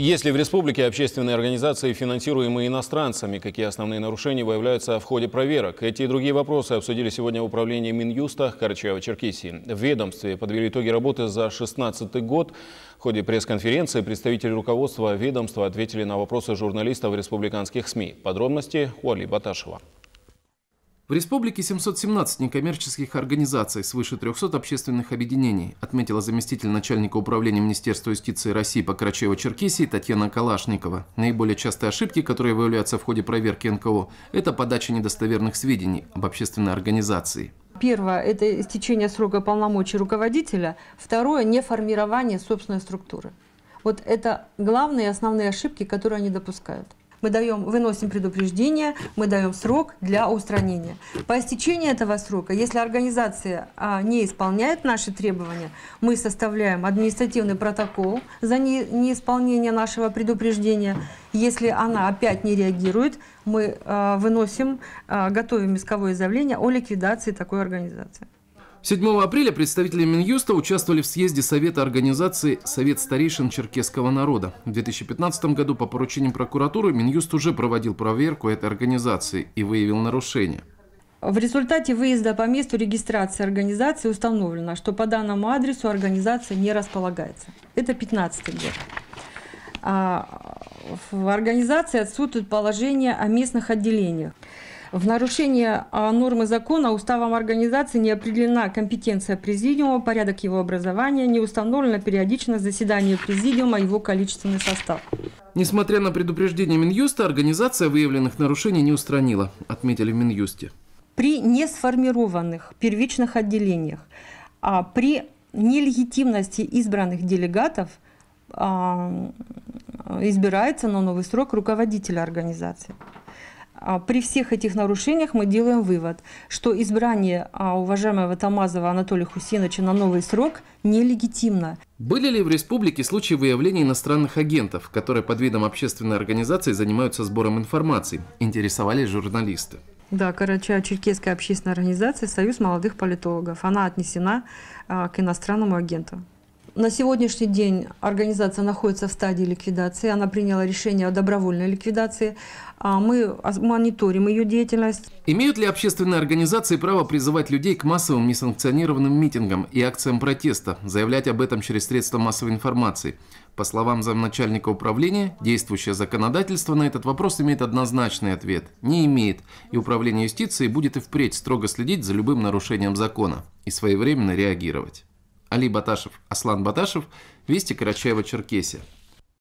Есть ли в республике общественные организации, финансируемые иностранцами? Какие основные нарушения выявляются в ходе проверок? Эти и другие вопросы обсудили сегодня в управлении Минюста Карачаева-Черкесии. В ведомстве подвели итоги работы за 2016 год. В ходе пресс-конференции представители руководства ведомства ответили на вопросы журналистов республиканских СМИ. Подробности у Али Баташева. В республике 717 некоммерческих организаций, свыше 300 общественных объединений, отметила заместитель начальника управления Министерства юстиции России по Карачаево-Черкесии Татьяна Калашникова. Наиболее частые ошибки, которые выявляются в ходе проверки НКО, это подача недостоверных сведений об общественной организации. Первое – это истечение срока полномочий руководителя. Второе – неформирование собственной структуры. Вот это главные основные ошибки, которые они допускают мы даем, выносим предупреждение, мы даем срок для устранения. По истечении этого срока, если организация а, не исполняет наши требования, мы составляем административный протокол за не, неисполнение нашего предупреждения. Если она опять не реагирует, мы а, выносим, а, готовим исковое заявление о ликвидации такой организации. 7 апреля представители Минюста участвовали в съезде Совета организации «Совет старейшин черкесского народа». В 2015 году по поручению прокуратуры Минюст уже проводил проверку этой организации и выявил нарушения. В результате выезда по месту регистрации организации установлено, что по данному адресу организация не располагается. Это 15 год. А в организации отсутствует положение о местных отделениях. В нарушение а, нормы закона уставом организации не определена компетенция президиума, порядок его образования, не установлено а периодичность заседания президиума, его количественный состав. Несмотря на предупреждение Минюста, организация выявленных нарушений не устранила, отметили в Минюсте. При несформированных первичных отделениях, а при нелегитимности избранных делегатов а, избирается на новый срок руководителя организации. А, при всех этих нарушениях мы делаем вывод, что избрание а, уважаемого Тамазова Анатолия Хусиновича на новый срок нелегитимно. Были ли в республике случаи выявления иностранных агентов, которые под видом общественной организации занимаются сбором информации, интересовались журналисты? Да, короче, черкесская общественная организация «Союз молодых политологов». Она отнесена а, к иностранному агенту. На сегодняшний день организация находится в стадии ликвидации. Она приняла решение о добровольной ликвидации. А, мы мониторим ее деятельность. Имеют ли общественные организации право призывать людей к массовым несанкционированным митингам и акциям протеста, заявлять об этом через средства массовой информации? По словам замначальника управления, действующее законодательство на этот вопрос имеет однозначный ответ – не имеет, и управление юстиции будет и впредь строго следить за любым нарушением закона и своевременно реагировать. Али Баташев, Аслан Баташев, Вести Карачаева, Черкесия.